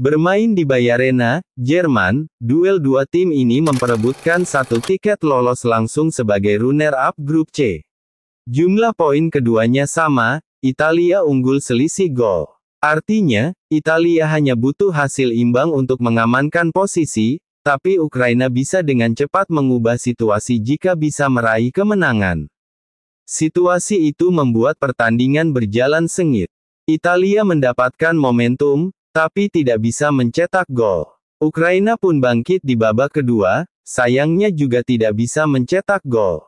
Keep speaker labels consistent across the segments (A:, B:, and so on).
A: Bermain di Bayarena, Jerman, duel dua tim ini memperebutkan satu tiket lolos langsung sebagai runner-up grup C. Jumlah poin keduanya sama, Italia unggul selisih gol. Artinya, Italia hanya butuh hasil imbang untuk mengamankan posisi, tapi Ukraina bisa dengan cepat mengubah situasi jika bisa meraih kemenangan. Situasi itu membuat pertandingan berjalan sengit. Italia mendapatkan momentum, tapi tidak bisa mencetak gol. Ukraina pun bangkit di babak kedua, sayangnya juga tidak bisa mencetak gol.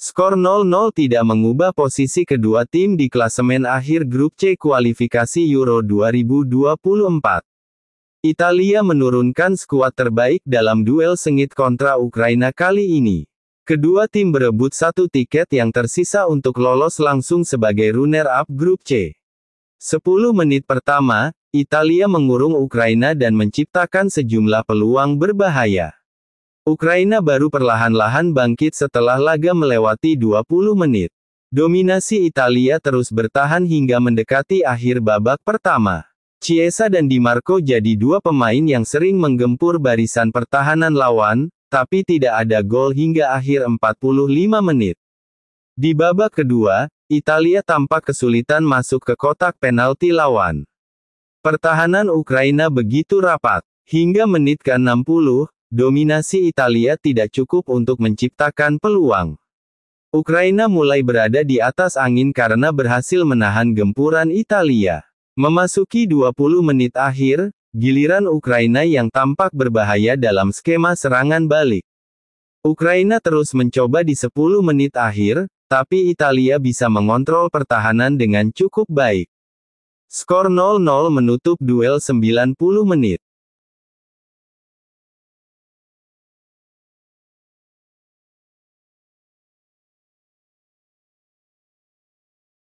A: Skor 0-0 tidak mengubah posisi kedua tim di klasemen akhir grup C kualifikasi Euro 2024. Italia menurunkan skuad terbaik dalam duel sengit kontra Ukraina kali ini. Kedua tim berebut satu tiket yang tersisa untuk lolos langsung sebagai runner-up grup C. 10 menit pertama, Italia mengurung Ukraina dan menciptakan sejumlah peluang berbahaya. Ukraina baru perlahan-lahan bangkit setelah laga melewati 20 menit. Dominasi Italia terus bertahan hingga mendekati akhir babak pertama. Chiesa dan Di Marco jadi dua pemain yang sering menggempur barisan pertahanan lawan, tapi tidak ada gol hingga akhir 45 menit. Di babak kedua, Italia tampak kesulitan masuk ke kotak penalti lawan. Pertahanan Ukraina begitu rapat. Hingga menit ke-60, dominasi Italia tidak cukup untuk menciptakan peluang. Ukraina mulai berada di atas angin karena berhasil menahan gempuran Italia. Memasuki 20 menit akhir, giliran Ukraina yang tampak berbahaya dalam skema serangan balik. Ukraina terus mencoba di 10 menit akhir, tapi Italia bisa mengontrol pertahanan dengan cukup baik. Skor 0-0 menutup duel 90 menit.